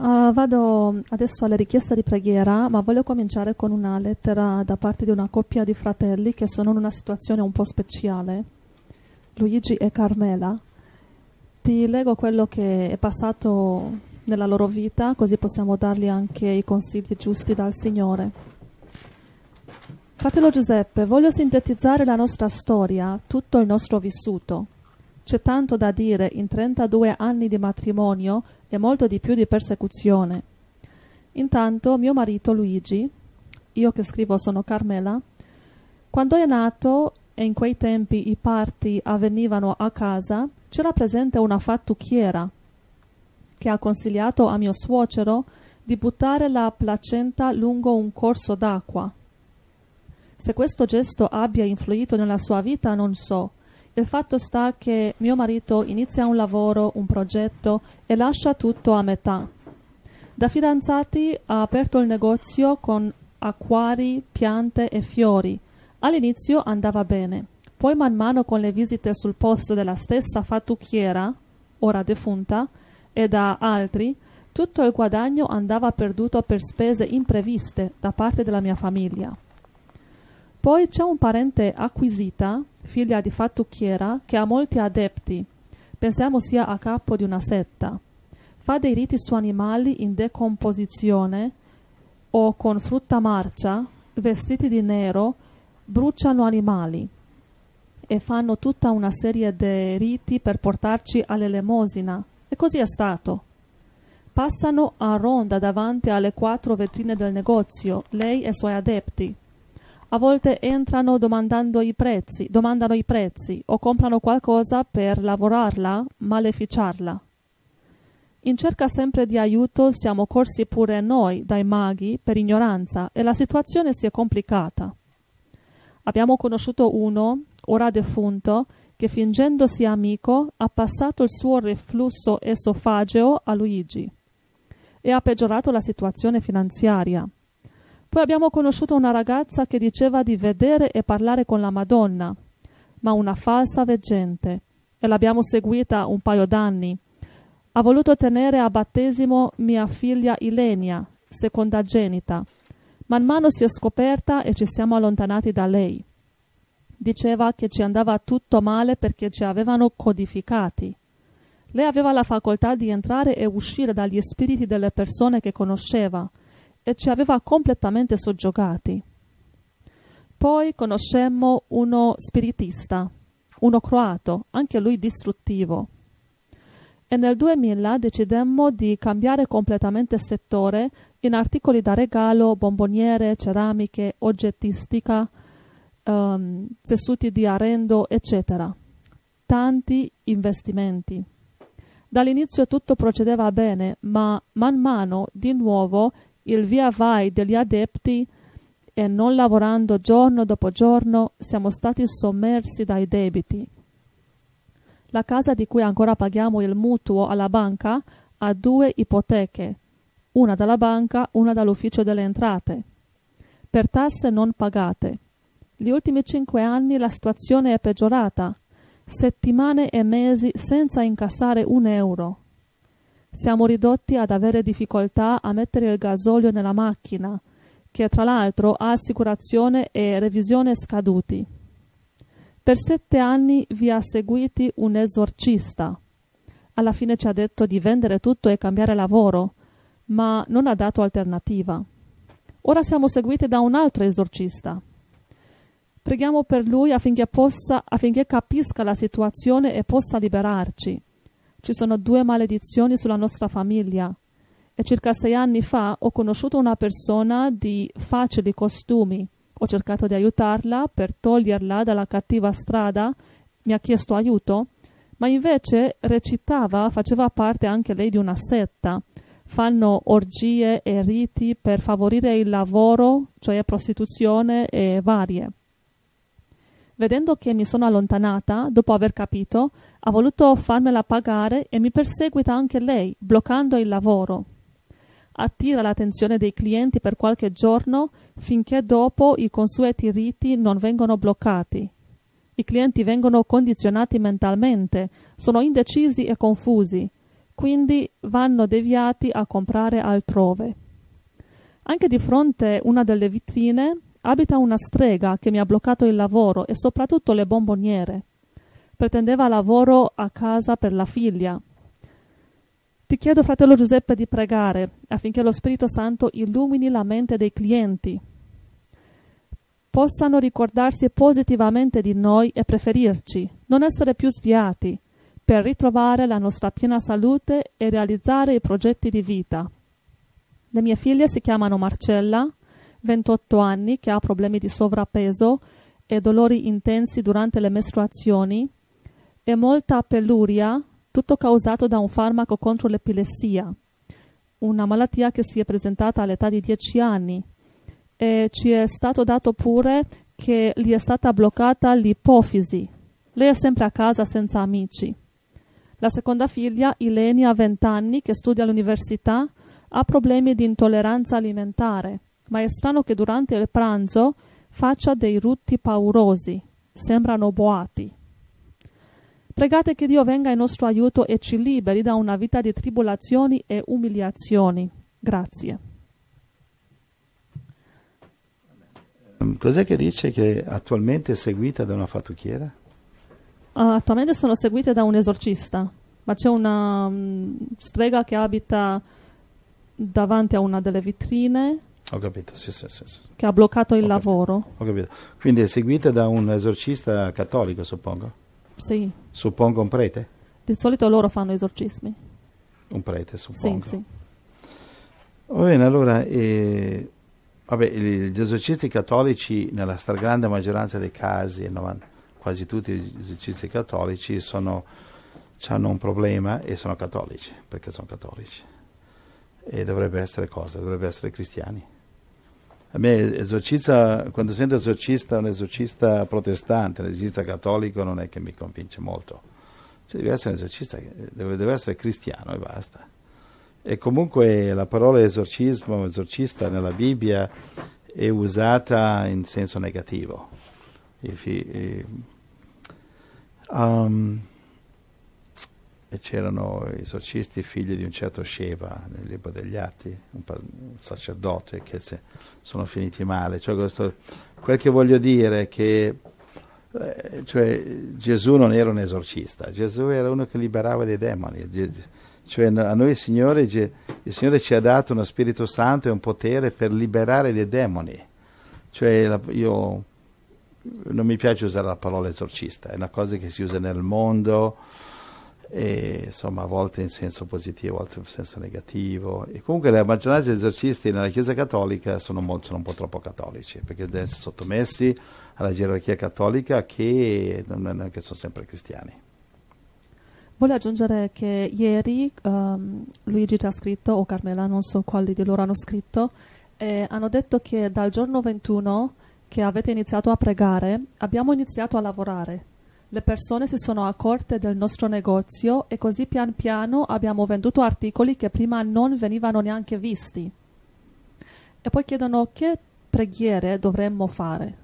Uh, vado adesso alla richiesta di preghiera, ma voglio cominciare con una lettera da parte di una coppia di fratelli che sono in una situazione un po' speciale, Luigi e Carmela. Ti leggo quello che è passato nella loro vita, così possiamo dargli anche i consigli giusti dal Signore. Fratello Giuseppe, voglio sintetizzare la nostra storia, tutto il nostro vissuto. C'è tanto da dire, in 32 anni di matrimonio e molto di più di persecuzione. Intanto mio marito Luigi, io che scrivo sono Carmela, quando è nato e in quei tempi i parti avvenivano a casa, c'era presente una fattucchiera che ha consigliato a mio suocero di buttare la placenta lungo un corso d'acqua. Se questo gesto abbia influito nella sua vita non so, il fatto sta che mio marito inizia un lavoro, un progetto e lascia tutto a metà. Da fidanzati ha aperto il negozio con acquari, piante e fiori. All'inizio andava bene, poi man mano con le visite sul posto della stessa fattucchiera, ora defunta, e da altri, tutto il guadagno andava perduto per spese impreviste da parte della mia famiglia. Poi c'è un parente acquisita, figlia di fattucchiera, che ha molti adepti. Pensiamo sia a capo di una setta. Fa dei riti su animali in decomposizione o con frutta marcia, vestiti di nero, bruciano animali e fanno tutta una serie di riti per portarci all'elemosina. E così è stato. Passano a ronda davanti alle quattro vetrine del negozio, lei e i suoi adepti. A volte entrano domandando i prezzi, domandano i prezzi o comprano qualcosa per lavorarla, maleficiarla. In cerca sempre di aiuto siamo corsi pure noi dai maghi per ignoranza e la situazione si è complicata. Abbiamo conosciuto uno, ora defunto, che fingendosi amico ha passato il suo reflusso esofageo a Luigi e ha peggiorato la situazione finanziaria. Poi abbiamo conosciuto una ragazza che diceva di vedere e parlare con la Madonna, ma una falsa veggente, e l'abbiamo seguita un paio d'anni. Ha voluto tenere a battesimo mia figlia Ilenia, secondagenita. Man mano si è scoperta e ci siamo allontanati da lei. Diceva che ci andava tutto male perché ci avevano codificati. Lei aveva la facoltà di entrare e uscire dagli spiriti delle persone che conosceva – e ci aveva completamente soggiogati. Poi conoscemmo uno spiritista, uno croato, anche lui distruttivo. E nel 2000 decidemmo di cambiare completamente settore in articoli da regalo, bomboniere, ceramiche, oggettistica, um, tessuti di arrendo, eccetera. Tanti investimenti. Dall'inizio tutto procedeva bene, ma man mano di nuovo il via vai degli adepti e non lavorando giorno dopo giorno siamo stati sommersi dai debiti. La casa di cui ancora paghiamo il mutuo alla banca ha due ipoteche, una dalla banca, una dall'ufficio delle entrate, per tasse non pagate. Gli ultimi cinque anni la situazione è peggiorata, settimane e mesi senza incassare un euro. Siamo ridotti ad avere difficoltà a mettere il gasolio nella macchina, che tra l'altro ha assicurazione e revisione scaduti. Per sette anni vi ha seguiti un esorcista. Alla fine ci ha detto di vendere tutto e cambiare lavoro, ma non ha dato alternativa. Ora siamo seguiti da un altro esorcista. Preghiamo per lui affinché, possa, affinché capisca la situazione e possa liberarci. Ci sono due maledizioni sulla nostra famiglia. E circa sei anni fa ho conosciuto una persona di facili costumi. Ho cercato di aiutarla per toglierla dalla cattiva strada. Mi ha chiesto aiuto, ma invece recitava, faceva parte anche lei di una setta fanno orgie e riti per favorire il lavoro, cioè prostituzione e varie. Vedendo che mi sono allontanata, dopo aver capito, ha voluto farmela pagare e mi perseguita anche lei, bloccando il lavoro. Attira l'attenzione dei clienti per qualche giorno finché dopo i consueti riti non vengono bloccati. I clienti vengono condizionati mentalmente, sono indecisi e confusi, quindi vanno deviati a comprare altrove. Anche di fronte a una delle vitrine abita una strega che mi ha bloccato il lavoro e soprattutto le bomboniere. Pretendeva lavoro a casa per la figlia. Ti chiedo, fratello Giuseppe, di pregare affinché lo Spirito Santo illumini la mente dei clienti, possano ricordarsi positivamente di noi e preferirci, non essere più sviati, per ritrovare la nostra piena salute e realizzare i progetti di vita. Le mie figlie si chiamano Marcella, 28 anni, che ha problemi di sovrappeso e dolori intensi durante le mestruazioni e molta peluria, tutto causato da un farmaco contro l'epilessia, una malattia che si è presentata all'età di 10 anni. E ci è stato dato pure che gli è stata bloccata l'ipofisi. Lei è sempre a casa senza amici. La seconda figlia, Ilenia, 20 anni, che studia all'università, ha problemi di intolleranza alimentare ma è strano che durante il pranzo faccia dei rutti paurosi, sembrano boati. Pregate che Dio venga in nostro aiuto e ci liberi da una vita di tribolazioni e umiliazioni. Grazie. Ehm, cos'è che dice che attualmente è seguita da una fattucchiera? Uh, attualmente sono seguite da un esorcista, ma c'è una um, strega che abita davanti a una delle vetrine ho capito, sì, sì, sì, sì. Che ha bloccato il Ho lavoro. Capito. Ho capito. Quindi è seguita da un esorcista cattolico, suppongo? Sì. Suppongo un prete? Di solito loro fanno esorcismi. Un prete, suppongo. Sì, sì. Va bene, allora, eh, vabbè, gli esorcisti cattolici, nella stragrande maggioranza dei casi, 90, quasi tutti gli esorcisti cattolici, sono, hanno un problema e sono cattolici, perché sono cattolici. E dovrebbe essere cosa? Dovrebbe essere cristiani. A me esorcista, quando sento esorcista, un esorcista protestante, un esorcista cattolico non è che mi convince molto. Cioè, deve essere un esorcista, deve, deve essere cristiano e basta. E comunque la parola esorcismo, esorcista nella Bibbia è usata in senso negativo. If he, eh, um, e c'erano esorcisti figli di un certo Sheva nel libro degli Atti, un, un sacerdote che se, sono finiti male. Cioè questo, quel che voglio dire è che eh, cioè, Gesù non era un esorcista, Gesù era uno che liberava dei demoni. cioè, a noi il Signore, il Signore ci ha dato uno Spirito Santo e un potere per liberare dei demoni. Cioè, io non mi piace usare la parola esorcista, è una cosa che si usa nel mondo e, insomma a volte in senso positivo, a volte in senso negativo. E comunque la maggioranza degli esorcisti nella Chiesa cattolica sono, molto, sono un po' troppo cattolici, perché sono sottomessi alla gerarchia cattolica che non è che sono sempre cristiani. Voglio aggiungere che ieri um, Luigi ci ha scritto, o Carmela, non so quali di loro hanno scritto, e hanno detto che dal giorno 21 che avete iniziato a pregare abbiamo iniziato a lavorare le persone si sono accorte del nostro negozio e così pian piano abbiamo venduto articoli che prima non venivano neanche visti. E poi chiedono che preghiere dovremmo fare.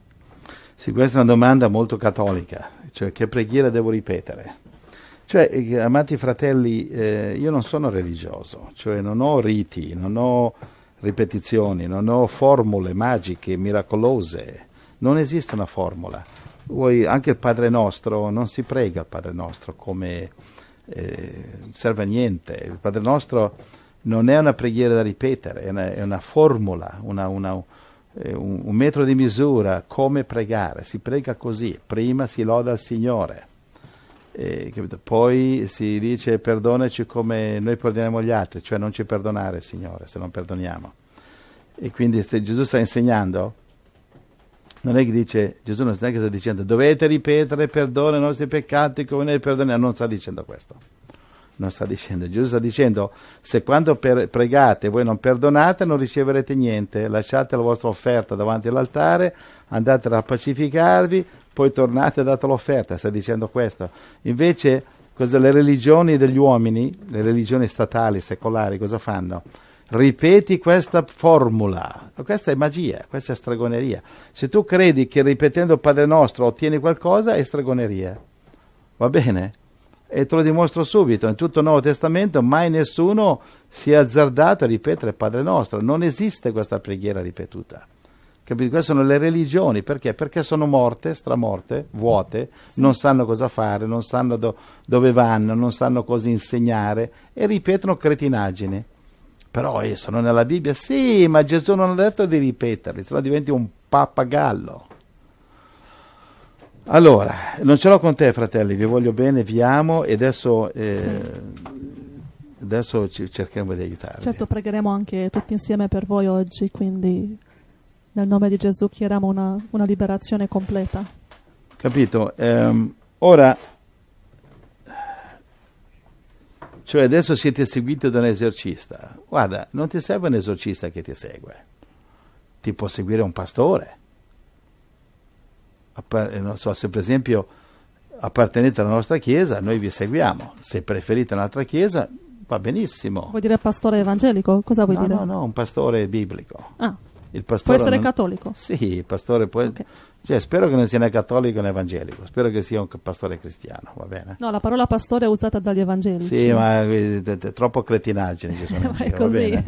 Sì, questa è una domanda molto cattolica, cioè che preghiere devo ripetere? Cioè, eh, amati fratelli, eh, io non sono religioso, cioè non ho riti, non ho ripetizioni, non ho formule magiche, miracolose, non esiste una formula voi, anche il Padre nostro non si prega il Padre nostro come eh, serve a niente. Il Padre nostro non è una preghiera da ripetere, è una, è una formula, una, una, eh, un, un metro di misura, come pregare. Si prega così, prima si loda il Signore. E, eh, poi si dice perdonaci come noi perdoniamo gli altri, cioè non ci perdonare Signore se non perdoniamo. E quindi se Gesù sta insegnando non è che dice Gesù non sta neanche sta dicendo dovete ripetere perdona i nostri peccati come noi perdoniamo, non sta dicendo questo. Non sta dicendo, Gesù sta dicendo se quando per, pregate voi non perdonate non riceverete niente, lasciate la vostra offerta davanti all'altare, andate a pacificarvi, poi tornate e date l'offerta, sta dicendo questo. Invece cosa, le religioni degli uomini, le religioni statali, secolari, cosa fanno? ripeti questa formula. Questa è magia, questa è stregoneria. Se tu credi che ripetendo Padre nostro ottieni qualcosa, è stregoneria. Va bene? E te lo dimostro subito, in tutto il Nuovo Testamento mai nessuno si è azzardato a ripetere Padre nostro, non esiste questa preghiera ripetuta. Capito? Queste sono le religioni, perché? Perché sono morte, stramorte, vuote, sì. non sanno cosa fare, non sanno do, dove vanno, non sanno cosa insegnare e ripetono cretinaggini però eh, sono nella Bibbia, sì, ma Gesù non ha detto di ripeterli, se no diventi un pappagallo. Allora, non ce l'ho con te fratelli, vi voglio bene, vi amo e adesso, eh, sì. adesso cercheremo di aiutarvi. Certo, pregheremo anche tutti insieme per voi oggi, quindi nel nome di Gesù chiediamo una, una liberazione completa. Capito? Eh, ora Cioè adesso siete seguiti da un esorcista. Guarda, non ti serve un esorcista che ti segue. Ti può seguire un pastore. Eh, non so, se per esempio appartenete alla nostra chiesa, noi vi seguiamo. Se preferite un'altra chiesa, va benissimo. Vuol dire pastore evangelico? Cosa vuol no, dire? No, no, un pastore biblico. Ah il pastore... Può essere non... cattolico? Sì, il pastore può... Okay. Cioè, spero che non sia né cattolico né evangelico, spero che sia un pastore cristiano, va bene? No, la parola pastore è usata dagli evangelici. Sì, ma è eh, troppo cretinaggine ci sono. ma è così.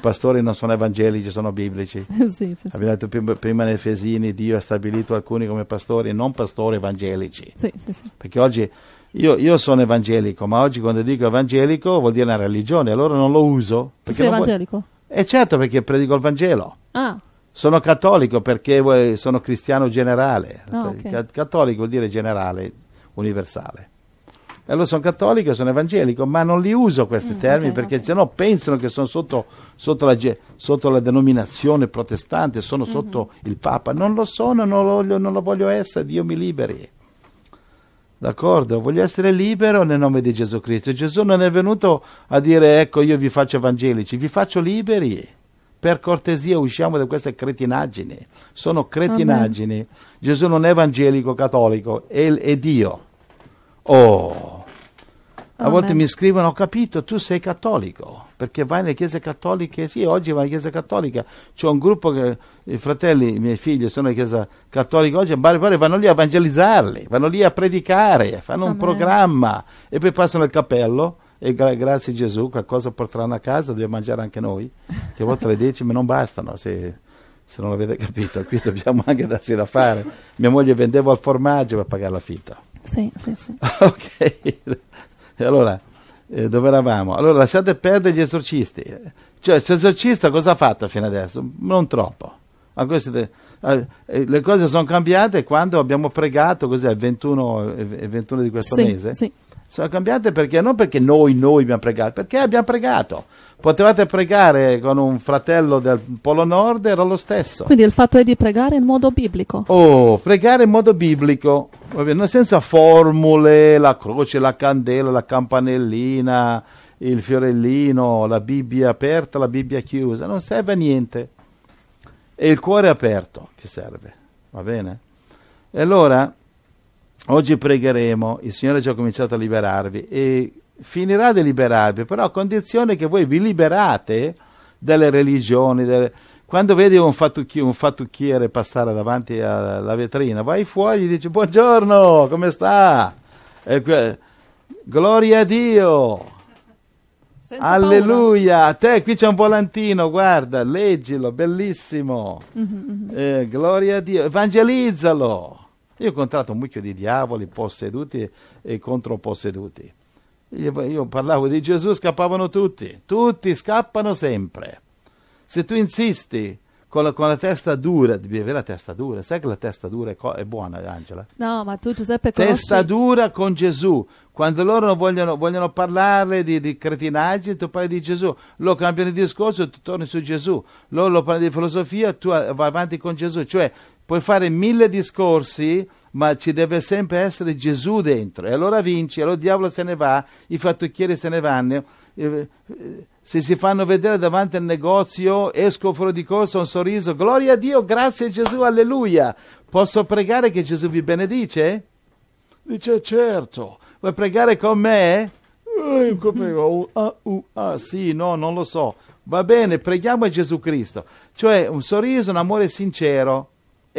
Pastori non sono evangelici, sono biblici. sì, sì, Abbiamo detto prima, prima nei Fesini, Dio ha stabilito alcuni come pastori, non pastori evangelici. Sì, sì, sì. Perché oggi io, io, sono evangelico, ma oggi quando dico evangelico vuol dire una religione, allora non lo uso. Tu sei evangelico? Vuoi... E eh, certo perché predico il Vangelo. Ah. Sono cattolico perché sono cristiano generale. Oh, okay. Cattolico vuol dire generale, universale. E allora sono cattolico e sono evangelico, ma non li uso questi mm, termini okay, perché okay. se no pensano che sono sotto, sotto, la, sotto la, denominazione protestante, sono mm-hmm. sotto il Papa. Non lo sono, non lo, non lo voglio essere, Dio mi liberi. D'accordo? Voglio essere libero nel nome di Gesù Cristo. Gesù non è venuto a dire ecco io vi faccio evangelici, vi faccio liberi. Per cortesia usciamo da queste cretinaggini. Sono cretinaggini. Amen. Gesù non è evangelico cattolico, è, è Dio. Oh, a Amen. volte mi scrivono, ho capito, tu sei cattolico, perché vai nelle chiese cattoliche, sì, oggi vai in chiesa cattolica, c'è un gruppo che i fratelli, i miei figli sono in chiesa cattolica oggi, pare, pare, vanno lì a evangelizzarli, vanno lì a predicare, fanno Amen. un programma e poi passano il cappello e gra- grazie Gesù qualcosa porteranno a casa, dobbiamo mangiare anche noi, che a volte le decime non bastano se, se, non avete capito, qui dobbiamo anche darsi da fare. Mia moglie vendeva il formaggio per pagare la fitta. Sì, sì, sì. ok allora, eh, dove eravamo? Allora lasciate perdere gli esorcisti. Cioè, l'esorcista cosa ha fatto fino adesso? Non troppo. Queste, eh, eh, le cose sono cambiate quando abbiamo pregato, cos'è, il 21, il 21 di questo sì, mese? Sì. Sono cambiate perché non perché noi, noi abbiamo pregato, perché abbiamo pregato potevate pregare con un fratello del Polo Nord, era lo stesso. Quindi il fatto è di pregare in modo biblico. Oh, pregare in modo biblico, senza formule, la croce, la candela, la campanellina, il fiorellino, la Bibbia aperta, la Bibbia chiusa, non serve a niente. È il cuore aperto che serve, va bene? E allora, oggi pregheremo, il Signore ha già cominciato a liberarvi e finirà di liberarvi, però a condizione che voi vi liberate dalle religioni. Delle... Quando vedi un, fattucchi- un, fattucchiere passare davanti alla vetrina, vai fuori e gli dici buongiorno, come sta? Que... Gloria a Dio! Senza Alleluia! Paura. Te qui c'è un volantino, guarda, leggilo, bellissimo. Mm-hmm. Eh, gloria a Dio, evangelizzalo. Io ho incontrato un mucchio di diavoli posseduti e controposseduti. Io parlavo di Gesù, scappavano tutti, tutti scappano sempre. Se tu insisti con la, con la testa dura, devi avere la testa dura, sai che la testa dura è, co- è buona, Angela? No, ma tu Giuseppe conosci... Testa dura con Gesù, quando loro vogliono, vogliono parlare di, di cretinaggi, tu parli di Gesù, loro cambiano il discorso, tu torni su Gesù, loro lo parli di filosofia, tu vai avanti con Gesù, cioè puoi fare mille discorsi ma ci deve sempre essere Gesù dentro. E allora vinci, allora il diavolo se ne va, i fattucchieri se ne vanno. Eh, eh, se si fanno vedere davanti al negozio, esco fuori di corsa un sorriso, gloria a Dio, grazie a Gesù, alleluia. Posso pregare che Gesù vi benedice? Dice certo, vuoi pregare con me? Uh, sì, no, non lo so. Va bene, preghiamo a Gesù Cristo. Cioè un sorriso, un amore sincero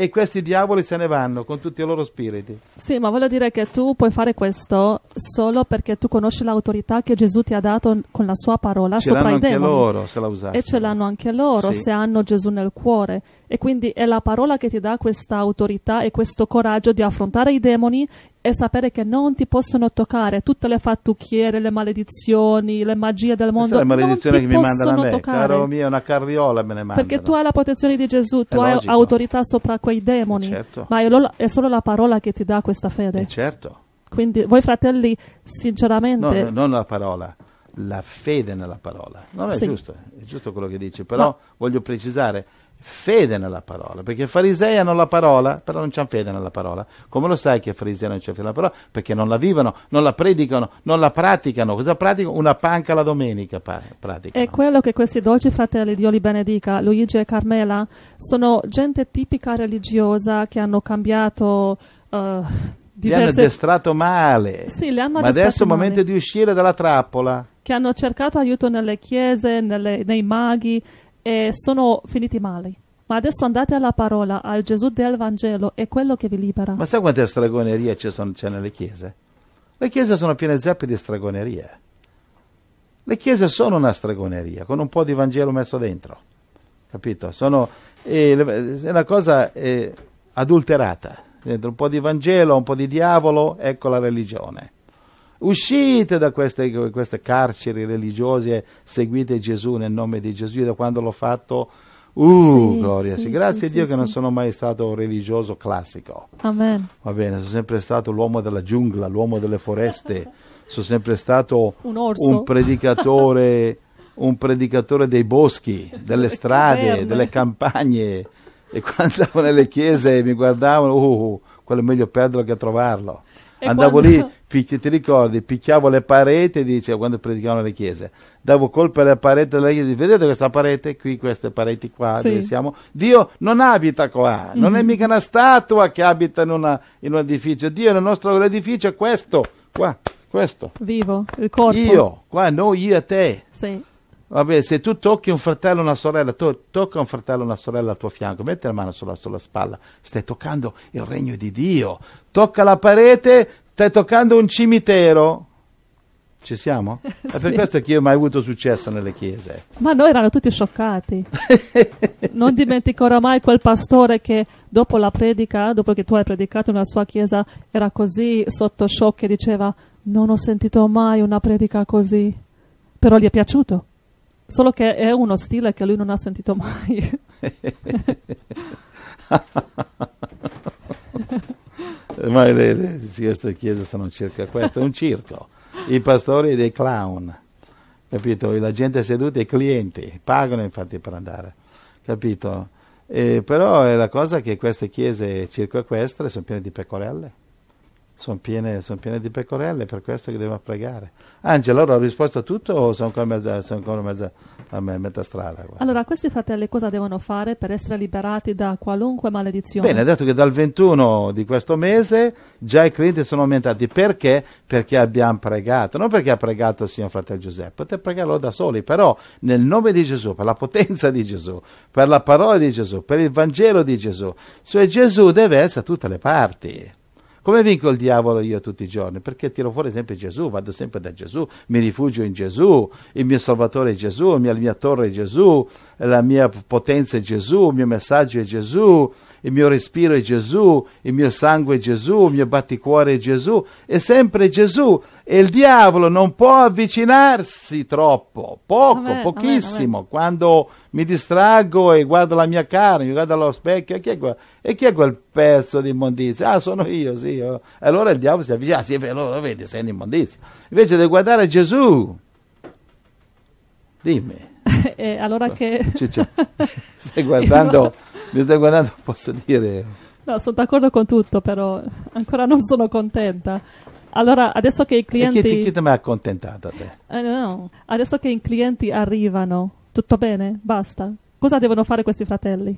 e questi diavoli se ne vanno con tutti i loro spiriti. Sì, ma voglio dire che tu puoi fare questo solo perché tu conosci l'autorità che Gesù ti ha dato con la sua parola ce sopra i demoni. Loro, se la usassero. E ce l'hanno anche loro sì. se hanno Gesù nel cuore. E quindi è la parola che ti dà questa autorità e questo coraggio di affrontare i demoni e sapere che non ti possono toccare tutte le fattucchiere, le maledizioni, le magie del mondo. Questa è la maledizione che mi mandano a me, toccare. caro mio, una carriola me ne mandano. Perché tu hai la protezione di Gesù, tu è hai logico. autorità sopra quei eh, demoni, certo. ma è solo la parola che ti dà questa fede. E eh, certo. Quindi voi fratelli, sinceramente... No, non la parola, la fede nella parola. No, è, sì. giusto, è giusto quello che dici, però ma... voglio precisare fede nella parola, perché i farisei hanno la parola, però non c'è fede nella parola. Come lo sai che i farisei non c'è fede nella parola? Perché non la vivono, non la predicano, non la praticano. Cosa praticano? Una panca la domenica praticano. È quello che questi dolci fratelli, Dio li benedica, Luigi e Carmela, sono gente tipica religiosa che hanno cambiato... Uh, eh, diverse... Li hanno addestrato male. Sì, li hanno Ma adesso è il momento male. di uscire dalla trappola. Che hanno cercato aiuto nelle chiese, nelle, nei maghi e sono finiti male. Ma adesso andate alla parola, al Gesù del Vangelo, è quello che vi libera. Ma sai quante stregonerie c'è, sono, c'è nelle chiese? Le chiese sono piene zeppe di stregonerie. Le chiese sono una stregoneria, con un po' di Vangelo messo dentro. Capito? Sono, eh, è una cosa eh, adulterata. Dentro un po' di Vangelo, un po' di diavolo, ecco la religione. Uscite da queste, queste carceri religiose, seguite Gesù nel nome di Gesù. Io da quando l'ho fatto, Uh, sì, gloria, sì, sì, grazie a Dio che non sono mai stato un religioso classico. Amen. Va bene, sono sempre stato l'uomo della giungla, l'uomo delle foreste, sono sempre stato un, un, predicatore, un predicatore dei boschi, delle strade, delle campagne. E quando andavo nelle chiese mi guardavano, uh, quello è meglio perderlo che trovarlo andavo quando... lì, picchi, ti ricordi, picchiavo le pareti, dice, quando predicavano le chiese, davo colpe alle pareti della chiesa, vedete questa parete qui, queste pareti qua, sì. siamo? Dio non abita qua, mm-hmm. non è mhm. mica una statua che abita in, una, in un edificio, Dio nel nostro edificio è questo, qua, questo. Vivo, il corpo. Io, qua, noi, io e te. Sì. Vabbè, se tu tocchi un fratello o una sorella, to- tocca un fratello o una sorella al tuo fianco, metti la mano sulla, sulla spalla, stai toccando il regno di Dio. Tocca la parete, stai toccando un cimitero. Ci siamo? sì. È per questo che io ho mai avuto successo nelle chiese. Ma noi erano tutti scioccati. non dimentico mai quel pastore che dopo la predica, dopo che tu hai predicato nella sua chiesa, era così sotto shock che diceva non ho sentito mai una predica così. Però gli è piaciuto. Solo che è uno stile che lui non ha sentito mai. Ma le, le, queste chiese sono un circo, questo è un circo. I pastori dei clown, capito? La gente seduta, i clienti, pagano infatti per andare, capito? E, eh, però è la cosa che queste chiese circo equestre sono piene di pecorelle sono piene, son piene, di pecorelle, per questo che devo pregare. Angela, allora ho risposto a tutto o sono ancora, mezza, sono ancora mezza, a me, metà strada? Guarda. Allora, questi fratelli cosa devono fare per essere liberati da qualunque maledizione? Bene, ha detto che dal 21 di questo mese già i clienti sono aumentati. Perché? Perché abbiamo pregato, non perché ha pregato il Signor Fratello Giuseppe, potete pregarlo da soli, però nel nome di Gesù, per la potenza di Gesù, per la parola di Gesù, per il Vangelo di Gesù. Cioè Gesù deve essere a tutte le parti come vinco il diavolo io tutti i giorni? Perché tiro fuori sempre Gesù, vado sempre da Gesù, mi rifugio in Gesù, il mio Salvatore è Gesù, la mia torre è Gesù, la mia potenza è Gesù, il mio messaggio è Gesù, il mio respiro è Gesù, il mio sangue è Gesù, il mio batticuore è Gesù, è sempre Gesù e il diavolo non può avvicinarsi troppo, poco, vabbè, pochissimo, vabbè, vabbè. quando mi distraggo e guardo la mia carne, mi guardo allo specchio, e chi è, quel, chi è quel pezzo di immondizia? Ah, sono io, sì. Io. Oh. Allora il diavolo si avvicina, ah, sì, allora vedi, sei in immondizia. Invece devi guardare Gesù. Dimmi. Eh, allora cioè, che... Cioè, cioè stai guardando mi stai guardando, posso dire... No, sono d'accordo con tutto, però ancora non sono contenta. Allora, adesso che i clienti... chi, ti ha accontentata te? Eh, no, adesso che i clienti arrivano, tutto bene? Basta? Cosa devono fare questi fratelli?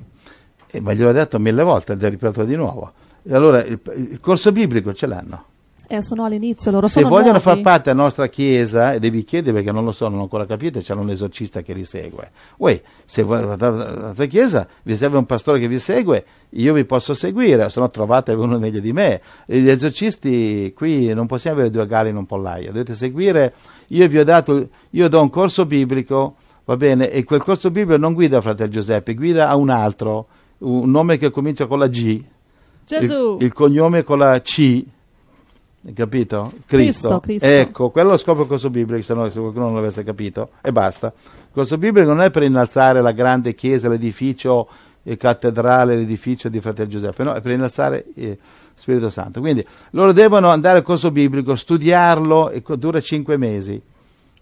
Eh, ma ho detto mille volte, l'ho ripetuto di nuovo. E allora, il, il corso biblico ce l'hanno eh, sono all'inizio. Loro Se sono vogliono nuovi. far parte della nostra Chiesa, e devi chiedere perché non lo so, non ancora capite, c'è un esorcista che li segue. Uè, se voi andate alla nostra Chiesa, vi serve un pastore che vi segue, io vi posso seguire, se no trovate uno meglio di me. Gli esorcisti qui non possiamo avere due gare in un pollaio, dovete seguire, io vi ho dato, io do un corso biblico, va bene, e quel corso biblico non guida fratello Giuseppe, guida a un altro, un nome che comincia con la G. Gesù. Il, il cognome con la C, capito? Cristo. Cristo, Cristo. Ecco, quello è lo scopo del corso biblico, se, no, se qualcuno non l'avesse capito, e basta. Il corso biblico non è per innalzare la grande chiesa, l'edificio cattedrale, l'edificio di Fratello Giuseppe, no, è per innalzare eh, Spirito Santo. Quindi loro devono andare al corso biblico, studiarlo, e dura cinque mesi.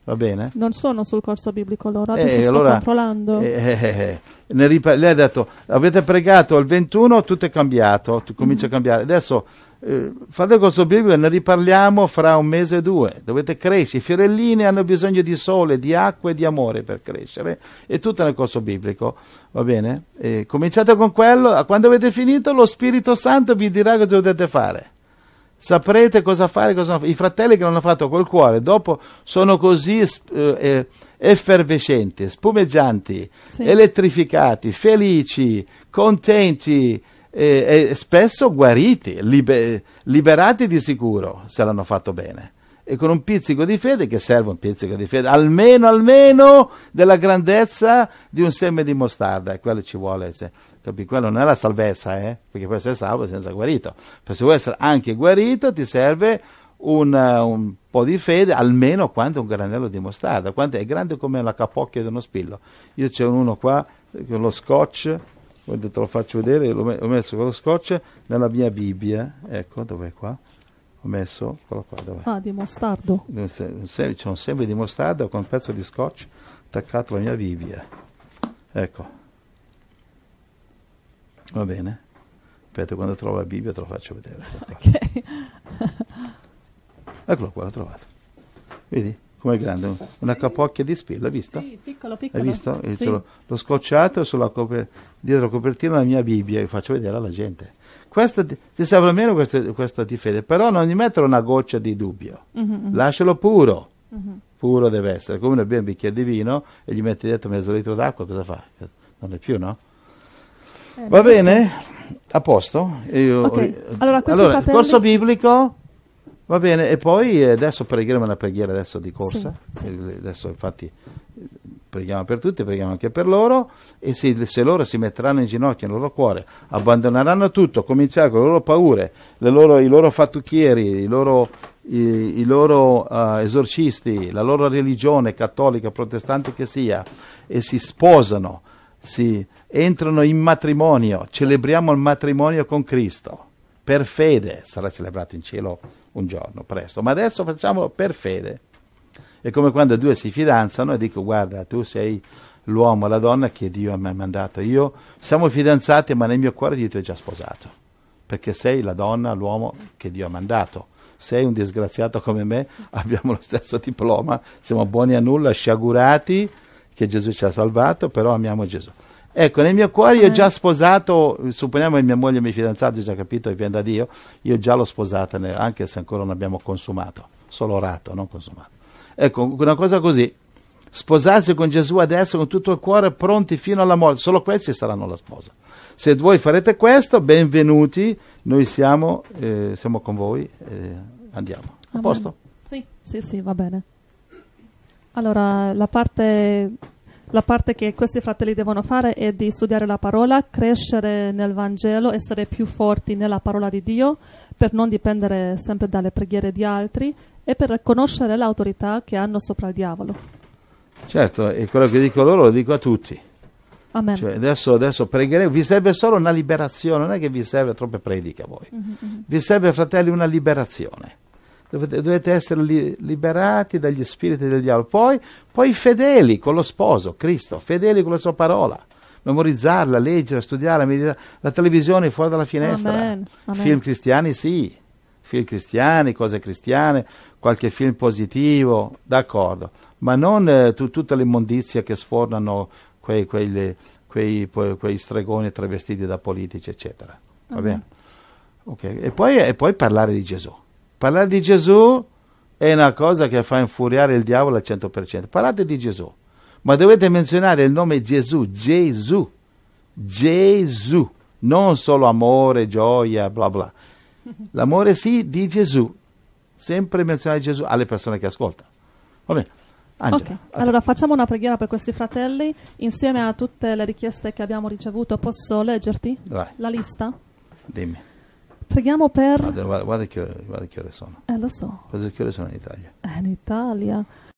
Va bene? Non sono sul corso biblico loro, adesso eh, sto allora, controllando. Eh, eh, eh, eh. ripa- lei ha detto, avete pregato il 21, tutto è cambiato, tu comincia mm a cambiare. Adesso eh, fate il corso biblico e ne riparliamo fra un mese e due. Dovete crescere. I fiorellini hanno bisogno di sole, di acqua e di amore per crescere. E tutto nel corso biblico. Va bene? E cominciate con quello. Quando avete finito, lo Spirito Santo vi dirà cosa dovete fare saprete cosa fare, cosa non fare. I fratelli che l'hanno fatto col cuore, dopo sono così eh, eh effervescenti, spumeggianti, sì. elettrificati, felici, contenti e, e spesso guariti, liber- liberati di sicuro se l'hanno fatto bene e con un pizzico di fede, che serve un pizzico di fede, almeno, almeno della grandezza di un seme di mostarda, e quello ci vuole, se, capi? quello non è la salvezza, eh? perché puoi essere salvo senza guarito, ma se vuoi essere anche guarito ti serve un, un, po' di fede, almeno quanto un granello di mostarda, quanto è grande come la capocchia di uno spillo. Io c'è uno qua con lo scotch, guarda, te lo faccio vedere, l'ho messo con lo scotch nella mia Bibbia, ecco dov'è qua? ho messo quello qua, dove? ah di mostardo c'è un seme di mostardo con un pezzo di scotch attaccato alla mia vivia ecco va bene aspetta quando trovo la Bibbia te la faccio vedere ok eccolo qua l'ho trovato vedi Com'è grande? Una sì. capocchia di spillo, hai visto? Sì, piccolo, piccolo. Hai visto? Sì. L'ho, l'ho scocciato sulla coper- dietro la copertina della mia Bibbia e faccio vedere alla gente. Questa, ti serve almeno questa, questa di fede, però non gli mettere una goccia di dubbio. Mm-hmm. Lascialo puro. Mm-hmm. Puro deve essere. Come ne bevi un bicchiere di vino e gli metti dietro mezzo litro d'acqua, cosa fa? Non è più, no? Eh, Va bene? So. A posto? Io, okay. Allora, questo allora, corso biblico Va bene, e poi eh, adesso pregheremo la preghiera adesso di corsa, sì, sì. Eh, adesso infatti preghiamo per tutti, preghiamo anche per loro e se, se, loro si metteranno in ginocchio nel loro cuore, abbandoneranno tutto, cominciare con le loro paure, le loro, i loro fattucchieri, i loro, i, i loro uh, esorcisti, la loro religione cattolica, protestante che sia, e si sposano, si entrano in matrimonio, celebriamo il matrimonio con Cristo, per fede sarà celebrato in cielo un giorno, presto, ma adesso facciamolo per fede. È come quando due si fidanzano e dico guarda tu sei l'uomo e la donna che Dio mi ha mandato, io siamo fidanzati ma nel mio cuore Dio ti è già sposato, perché sei la donna, l'uomo che Dio ha mandato sei un disgraziato come me, abbiamo lo stesso diploma, siamo buoni a nulla, sciagurati che Gesù ci ha salvato, però amiamo Gesù. Ecco, nel mio cuore io ho eh. già sposato, supponiamo che mia moglie e mio fidanzato, già capito, viene da Dio, io già l'ho sposata, anche se ancora non abbiamo consumato, solo orato, non consumato. Ecco, una cosa così, sposarsi con Gesù adesso con tutto il cuore, pronti fino alla morte, solo questi saranno la sposa. Se voi farete questo, benvenuti, noi siamo, eh, siamo con voi, eh, andiamo. A posto? Sì, sì, sì, va bene. Allora, la parte la parte che questi fratelli devono fare è di studiare la parola, crescere nel Vangelo, essere più forti nella parola di Dio, per non dipendere sempre dalle preghiere di altri e per riconoscere l'autorità che hanno sopra il diavolo. Certo, e quello che dico loro lo dico a tutti. Amen. Cioè, adesso, adesso pregheremo, vi serve solo una liberazione, non è che vi serve troppe prediche a voi, mm-hmm. vi serve fratelli una liberazione Dovete, essere li, liberati dagli spiriti del diavolo. Poi, poi fedeli con lo sposo, Cristo, fedeli con la sua parola memorizzarla, leggerla, studiarla, meditare. La televisione fuori dalla finestra. Amen, amen. Film cristiani sì, film cristiani, cose cristiane, qualche film positivo, d'accordo, ma non eh, tu, tutta l'immondizia che sfornano quei, quei, quei, quei, stregoni travestiti da politici, eccetera. Va bene? Okay. E, poi, e poi parlare di Gesù. Parlare di Gesù è una cosa che fa infuriare il diavolo al 100%. Parlate di Gesù, ma dovete menzionare il nome Gesù, Gesù, Gesù, non solo amore, gioia, bla bla. L'amore sì di Gesù, sempre menzionare Gesù alle persone che ascoltano. Va bene. Angela, okay. allora facciamo una preghiera per questi fratelli insieme a tutte le richieste che abbiamo ricevuto. Posso leggerti Vai. la lista? Dimmi. Preghiamo per... Guarda, guarda, guarda, che ore, guarda che ore sono. Eh, lo so. Cosa che ore sono in Italia? Eh, in Italia